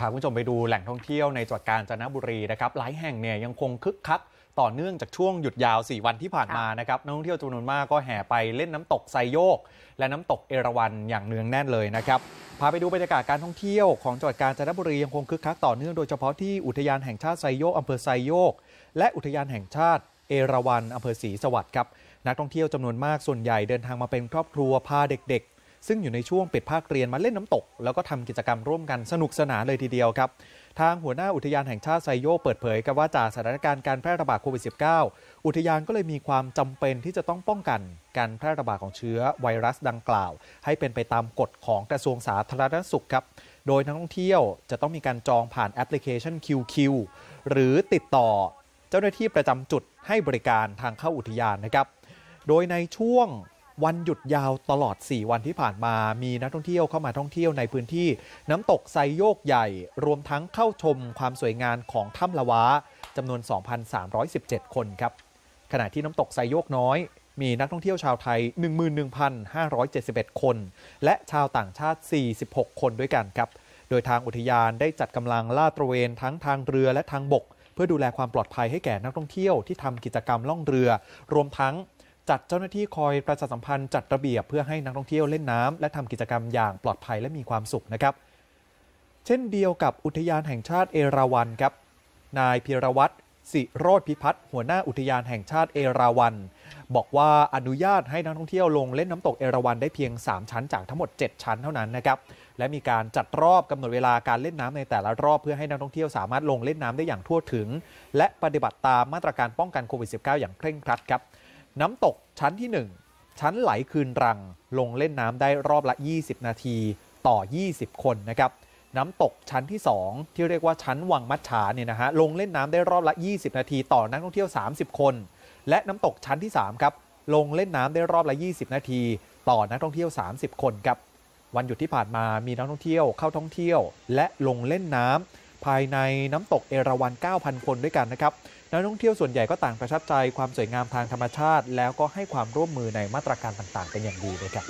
พาคุณผู้ชมไปดูแหล่งท่องเที่ยวในจังหวัดกาญจนบุรีนะครับหลายแห่งเนี่ยยังคงคึกคักต่อเนื่องจากช่วงหยุดยาว 4 วันที่ผ่านมานะครับนักท่องเที่ยวจำนวนมากก็แห่ไปเล่นน้ำตกไซโยก และน้ำตกเอราวันอย่างเนืองแน่นเลยนะครับพาไปดูบรรยากาศการท่องเที่ยวของจังหวัดกาญจนบุรียังคงคึกคักต่อเนื่องโดยเฉพาะที่อุทยานแห่งชาติไซโยกอำเภอไซโยก และอุทยานแห่งชาติเอราวันอำเภอศรีสวัสดิ์ครับนักท่องเที่ยวจำนวนมากส่วนใหญ่เดินทางมาเป็นครอบครัวพาเด็กๆซึ่งอยู่ในช่วงปิดภาคเรียนมาเล่นน้ำตกแล้วก็ทำกิจกรรมร่วมกันสนุกสนานเลยทีเดียวครับ ทางหัวหน้าอุทยานแห่งชาติไซโยเปิดเผยกับว่าจากสถานการณ์การแพร่ระบาดโควิด -19 อุทยานก็เลยมีความจำเป็นที่จะต้องป้องกันการแพร่ระบาดของเชื้อไวรัสดังกล่าว ให้เป็นไปตามกฎของกระทรวงสาธารณสุขครับโดยนักท่องเที่ยวจะต้องมีการจองผ่านแอปพลิเคชัน QQ หรือติดต่อเจ้าหน้าที่ประจำจุดให้บริการทางเข้าอุทยานนะครับ โดยในช่วงวันหยุดยาวตลอด 4 วันที่ผ่านมามีนักท่องเที่ยวเข้ามาท่องเที่ยวในพื้นที่ น้ำตกไซโยกใหญ่ รวมทั้งเข้าชมความสวยงามของถ้ำละวะจำนวน 2,317 คนครับขณะที่น้ำตกไซโยกน้อย มีนักท่องเที่ยวชาวไทย 11,571 คน และชาวต่างชาติ 46 คนด้วยกันครับ โดยทางอุทยานได้จัดกำลังลาดตระเวนทั้งทางเรือและทางบก เพื่อดูแลความปลอดภัยให้แก่นักท่องเที่ยวที่ทำกิจกรรมล่องเรือ รวมทั้งจัดเจ้าหน้าที่คอยประชาสัมพันธ์จัดระเบียบเพื่อให้นักท่องเที่ยวเล่นน้ำ และทำกิจกรรมอย่างปลอดภัยและมีความสุขนะครับ เช่นเดียวกับอุทยานแห่งชาติเอราวันครับ นายพิรวัตรสิโรธพิพัฒน์หัวหน้าอุทยานแห่งชาติเอราวันบอกว่าอนุญาตให้นักท่องเที่ยวลงเล่นน้ำตกเอราวันได้เพียง 3 ชั้นจากทั้งหมด 7 ชั้นเท่านั้นนะครับ และมีการจัดรอบกำหนดเวลาการเล่นน้ำในแต่ละรอบเพื่อให้นักท่องเที่ยวสามารถลงเล่นน้ำได้อย่างทั่วถึงและปฏิบัติตามมาตรการป้องกันโควิด -19 อย่างเคร่งครัดครับน้ำตกชั้นที่ 1 ชั้นไหลคืนรังลงเล่นน้ำได้รอบละ 20 นาทีต่อ 20 คนนะครับน้ำตกชั้นที่2ที่เรียกว่าชั้นวังมัชชาเนี่ยนะฮะลงเล่นน้ำได้รอบละ 20 นาทีต่อนักท่องเที่ยว 30 คน และน้ำตกชั้นที่3ครับลงเล่นน้ำได้รอบละ 20 นาที ต่อนักท่องเที่ยว 30 คนครับวันหยุดที่ผ่านมามีนักท่องเที่ยวเข้าท่องเที่ยว และลงเล่นน้ำภายในน้ำตกเอราวัณ 9,000 คนด้วยกันนะครับ นักท่องเที่ยวส่วนใหญ่ก็ต่างประทับใจความสวยงามทางธรรมชาติ แล้วก็ให้ความร่วมมือในมาตรการต่าง ๆ เป็นอย่างดีเลยครับ